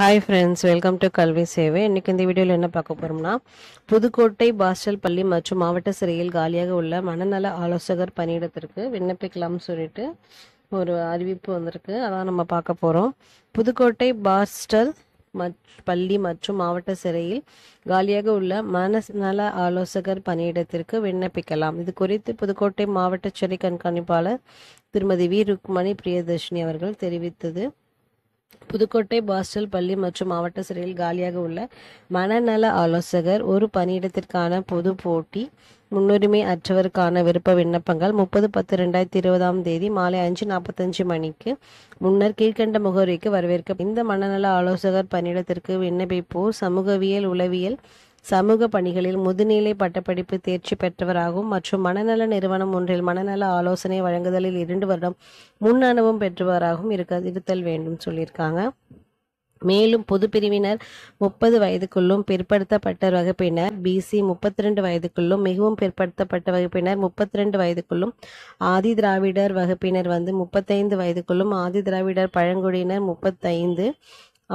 hi friends welcome to கல்வி சேவை இன்னைக்கு இந்த வீடியோவில் என்ன பார்க்க போகிறோம்னா புதுக்கோட்டை பாஸ்டல் பள்ளி மற்றும் மாவட்ட சிறையில் காலியாக உள்ள மனநல ஆலோசகர் பணியிடத்திற்கு விண்ணப்பிக்கலாம்னு சொல்லிட்டு ஒரு அறிவிப்பு வந்திருக்கு அதான் நம்ம பார்க்க போகிறோம் புதுக்கோட்டை பாஸ்டல் பள்ளி மற்றும் மாவட்ட சிறையில் காலியாக உள்ள மனநல ஆலோசகர் பணியிடத்திற்கு விண்ணப்பிக்கலாம் இது குறித்து புதுக்கோட்டை மாவட்ட சிறை கண்காணிப்பாளர் திருமதி வி ருக்மணி பிரியதர்ஷினி அவர்கள் தெரிவித்தது புதுக்கோட்டை பாஸ்டல் பள்ளி மற்றும் மாவட்ட சிறையில் காலியாக உள்ள மனநல ஆலோசகர் ஒரு பணியிடத்திற்கான பொது போட்டி முன்னுரிமை அற்றவருக்கான விருப்ப விண்ணப்பங்கள் முப்பது பத்து ரெண்டாயிரத்தி இருபதாம் தேதி மாலை அஞ்சு நாற்பத்தஞ்சு மணிக்கு முன்னர் கீழ்கண்ட முகவரிக்கு வரவேற்க இந்த மனநல ஆலோசகர் பணியிடத்திற்கு விண்ணப்பிப்போர் சமூகவியல் உளவியல் சமூக பணிகளில் முதுநிலை பட்டப்படிப்பு தேர்ச்சி பெற்றவராகவும் மற்றும் மனநல நிறுவனம் ஒன்றில் மனநல ஆலோசனை வழங்குதலில் இரண்டு வருடம் முன் அனுபவம் பெற்றவராகவும் இருக்க இருத்தல் வேண்டும் சொல்லியிருக்காங்க மேலும் பொது பிரிவினர் முப்பது வயதுக்குள்ளும் பிற்படுத்தப்பட்ட வகுப்பினர் பிசி முப்பத்தி ரெண்டு வயதுக்குள்ளும் மிகவும் பிற்படுத்தப்பட்ட வகுப்பினர் முப்பத்தி ரெண்டு வயதுக்குள்ளும் ஆதி திராவிடர் வகுப்பினர் வந்து முப்பத்தைந்து வயதுக்குள்ளும் ஆதி திராவிடர் பழங்குடியினர் முப்பத்தைந்து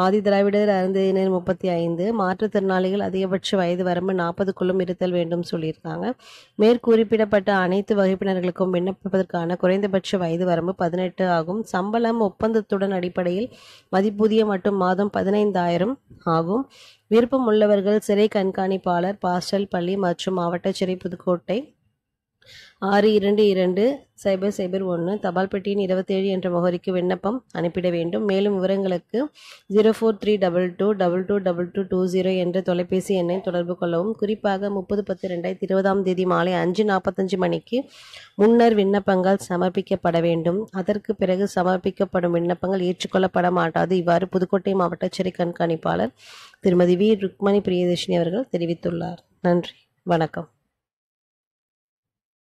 ஆதி திராவிடர் அருந்தையினர் முப்பத்தி ஐந்து மாற்றுத்திறனாளிகள் அதிகபட்ச வயது வரம்பு நாற்பதுக்குள்ளும் இருத்தல் வேண்டும் சொல்லியிருக்காங்க மேற்குறிப்பிடப்பட்ட அனைத்து வகுப்பினர்களுக்கும் விண்ணப்பிப்பதற்கான குறைந்தபட்ச வயது வரம்பு பதினெட்டு ஆகும் சம்பளம் ஒப்பந்தத்துடன் அடிப்படையில் மதிப்பூதிய மற்றும் மாதம் பதினைந்தாயிரம் ஆகும் விருப்பம் உள்ளவர்கள் சிறை கண்காணிப்பாளர் பாஸ்டல் பள்ளி மற்றும் மாவட்ட சிறை புதுக்கோட்டை ஆறு இரண்டு இரண்டு சைபர் சைபர் ஒன்று தபால் பெட்டியின் இருபத்தேழு என்ற முகவரிக்கு விண்ணப்பம் அனுப்பிட வேண்டும் மேலும் விவரங்களுக்கு zero four three double two double two double two two zero என்ற தொலைபேசி எண்ணை தொடர்பு கொள்ளவும் குறிப்பாக முப்பது பத்து ரெண்டாயிரத்தி இருபதாம் தேதி மாலை அஞ்சு நாற்பத்தஞ்சு மணிக்கு முன்னர் விண்ணப்பங்கள் சமர்ப்பிக்கப்பட வேண்டும் அதற்கு பிறகு சமர்ப்பிக்கப்படும் விண்ணப்பங்கள் ஏற்றுக்கொள்ளப்பட மாட்டாது இவ்வாறு புதுக்கோட்டை மாவட்ட சிறை கண்காணிப்பாளர் திருமதி வி ருக்மணி பிரியதர்ஷினி அவர்கள் தெரிவித்துள்ளார் நன்றி வணக்கம்